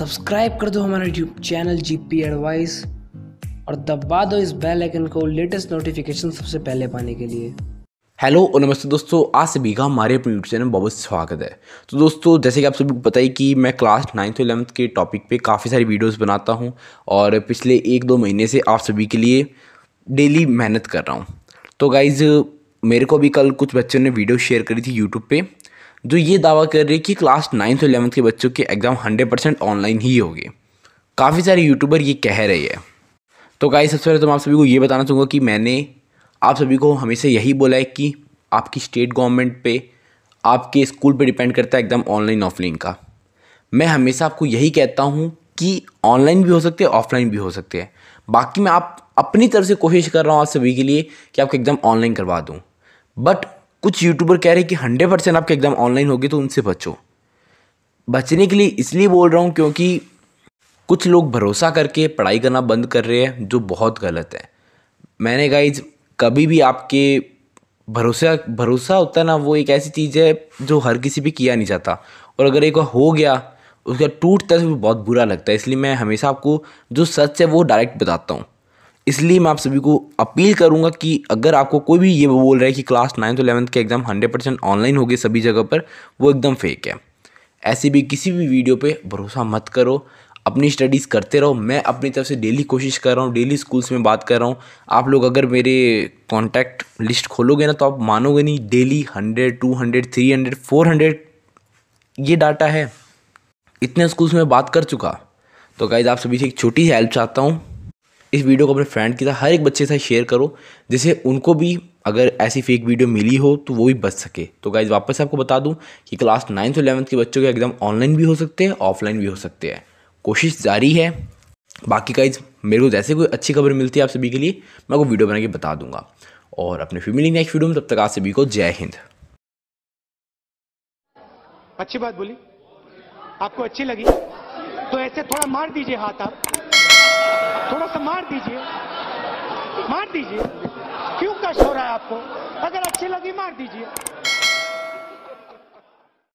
subscribe कर दो हमारा YouTube channel G P advice और दबा दो इस बेल आइकन को लेटेस्ट नोटिफिकेशन सबसे पहले पाने के लिए हेलो और नमस्ते दोस्तों आज सभी का हमारे अपने यूट्यूब चैनल में बहुत स्वागत है तो दोस्तों जैसे कि आप सभी को पता ही कि मैं क्लास नाइन्थ और इलेवंथ के टॉपिक पे काफ़ी सारी वीडियोस बनाता हूं और पिछले एक दो महीने से आप सभी के लिए डेली मेहनत कर रहा हूं तो गाइज़ मेरे को भी कल कुछ बच्चों ने वीडियो शेयर करी थी यूट्यूब पर जो ये दावा कर रही है कि क्लास नाइन्थ और इलेवंथ के बच्चों के एग्ज़ाम हंड्रेड परसेंट ऑनलाइन ही होगी काफ़ी सारे यूट्यूबर ये कह रहे हैं तो गाई सबसे पहले तो मैं आप सभी को ये बताना चाहूँगा कि मैंने आप सभी को हमेशा यही बोला है कि आपकी स्टेट गवर्नमेंट पे आपके स्कूल पे डिपेंड करता है एकदम ऑनलाइन ऑफलाइन का मैं हमेशा आपको यही कहता हूँ कि ऑनलाइन भी हो सकते हैं ऑफलाइन भी हो सकते हैं बाकी मैं आप अपनी तरफ से कोशिश कर रहा हूँ आप सभी के लिए कि आपको एकदम ऑनलाइन करवा दूँ बट कुछ यूट्यूबर कह रहे हैं कि हंड्रेड परसेंट आपके एग्ज़ाम ऑनलाइन होगी तो उनसे बचो बचने के लिए इसलिए बोल रहा हूँ क्योंकि कुछ लोग भरोसा करके पढ़ाई करना बंद कर रहे हैं जो बहुत गलत है मैंने गाइज कभी भी आपके भरोसा भरोसा होता है ना वो एक ऐसी चीज़ है जो हर किसी पर किया नहीं जाता और अगर एक बार हो गया उसका टूटता है बहुत बुरा लगता है इसलिए मैं हमेशा आपको जो सच है वो डायरेक्ट बताता हूँ इसलिए मैं आप सभी को अपील करूंगा कि अगर आपको कोई भी ये बोल रहा है कि क्लास नाइन्थ इलेवंथ के एग्ज़ाम हंड्रेड परसेंट ऑनलाइन हो गए सभी जगह पर वो एकदम फेक है ऐसी भी किसी भी वीडियो पे भरोसा मत करो अपनी स्टडीज़ करते रहो मैं अपनी तरफ से डेली कोशिश कर रहा हूँ डेली स्कूल्स में बात कर रहा हूँ आप लोग अगर मेरे कॉन्टैक्ट लिस्ट खोलोगे ना तो आप मानोगे नहीं daily hundred two hundred three hundred four hundred ये डाटा है इतने स्कूल्स में बात कर चुका तो गाइज आप सभी से एक छोटी सी हेल्प चाहता हूँ इस वीडियो को अपने फ्रेंड के साथ हर एक बच्चे के साथ शेयर करो जिसे उनको भी अगर ऐसी फेक वीडियो मिली हो तो वो भी बच सके तो गाइज वापस आपको बता दूं कि क्लास नाइन्थ और इलेवंथ के बच्चों के एग्ज़ाम ऑनलाइन भी हो सकते हैं ऑफलाइन भी हो सकते हैं कोशिश जारी है बाकी गाइज मेरे को जैसे कोई अच्छी खबर मिलती है आप सभी के लिए मैं आपको वीडियो बना के बता दूंगा और अपने फिर मिलेंगे नेक्स्ट वीडियो में तब तक आप सभी को जय हिंद अच्छी बात बोली आपको अच्छी लगी तो ऐसे थोड़ा मार दीजिए हाथ आप मार दीजिए मार दीजिए क्यों कष्ट हो रहा है आपको अगर अच्छी लगी मार दीजिए